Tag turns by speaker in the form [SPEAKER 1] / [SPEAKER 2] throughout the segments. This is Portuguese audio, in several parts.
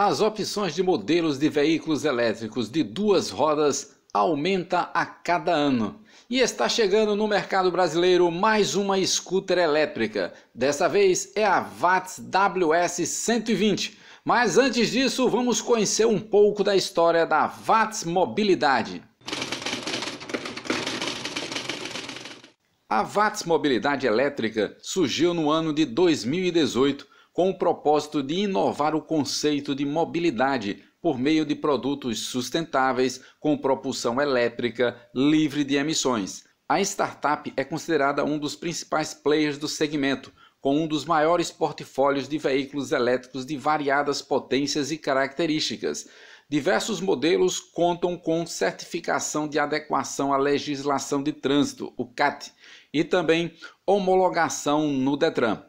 [SPEAKER 1] As opções de modelos de veículos elétricos de duas rodas aumenta a cada ano. E está chegando no mercado brasileiro mais uma scooter elétrica. Dessa vez é a VATS WS 120. Mas antes disso, vamos conhecer um pouco da história da VATS Mobilidade. A VATS Mobilidade Elétrica surgiu no ano de 2018 com o propósito de inovar o conceito de mobilidade por meio de produtos sustentáveis com propulsão elétrica livre de emissões. A startup é considerada um dos principais players do segmento, com um dos maiores portfólios de veículos elétricos de variadas potências e características. Diversos modelos contam com certificação de adequação à legislação de trânsito, o CAT, e também homologação no Detran.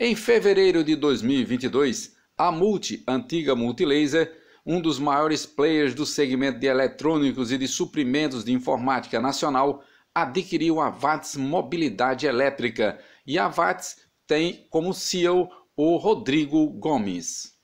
[SPEAKER 1] Em fevereiro de 2022, a Multi, antiga Multilaser, um dos maiores players do segmento de eletrônicos e de suprimentos de informática nacional, adquiriu a VATS Mobilidade Elétrica e a VATS tem como CEO o Rodrigo Gomes.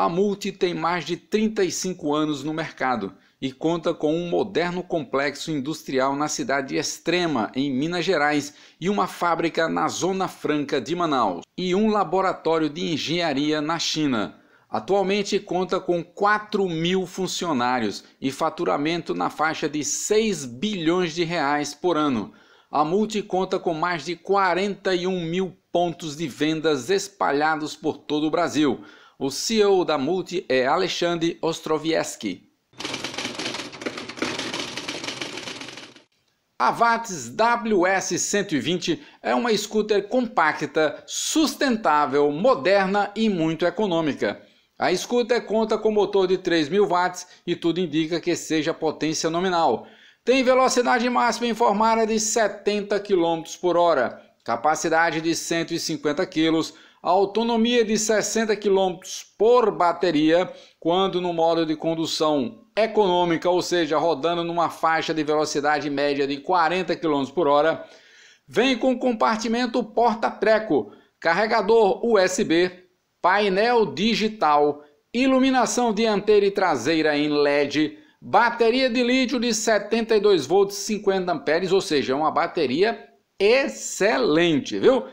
[SPEAKER 1] A Multi tem mais de 35 anos no mercado e conta com um moderno complexo industrial na cidade Extrema, em Minas Gerais, e uma fábrica na Zona Franca de Manaus, e um laboratório de engenharia na China. Atualmente conta com 4 mil funcionários e faturamento na faixa de 6 bilhões de reais por ano. A Multi conta com mais de 41 mil pontos de vendas espalhados por todo o Brasil. O CEO da Multi é Alexandre Ostrovieski. A VATS WS120 é uma scooter compacta, sustentável, moderna e muito econômica. A scooter conta com motor de 3.000 watts e tudo indica que seja potência nominal. Tem velocidade máxima informada de 70 km por hora, capacidade de 150 kg, a autonomia de 60 km por bateria, quando no modo de condução econômica, ou seja, rodando numa faixa de velocidade média de 40 km por hora, vem com compartimento porta-treco, carregador USB, painel digital, iluminação dianteira e traseira em LED, bateria de lítio de 72 volts 50 amperes, ou seja, uma bateria excelente, viu?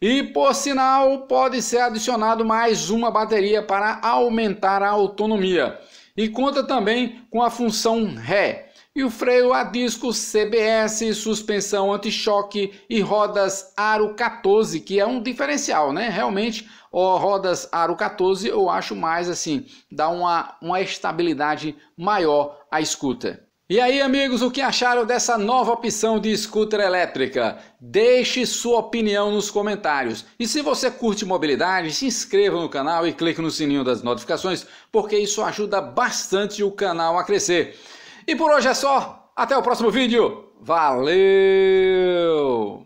[SPEAKER 1] E por sinal, pode ser adicionado mais uma bateria para aumentar a autonomia. E conta também com a função Ré. E o freio a disco CBS, suspensão anti-choque e rodas aro 14, que é um diferencial, né? Realmente, ó, rodas aro 14 eu acho mais assim, dá uma, uma estabilidade maior à scooter. E aí, amigos, o que acharam dessa nova opção de scooter elétrica? Deixe sua opinião nos comentários. E se você curte mobilidade, se inscreva no canal e clique no sininho das notificações, porque isso ajuda bastante o canal a crescer. E por hoje é só. Até o próximo vídeo. Valeu!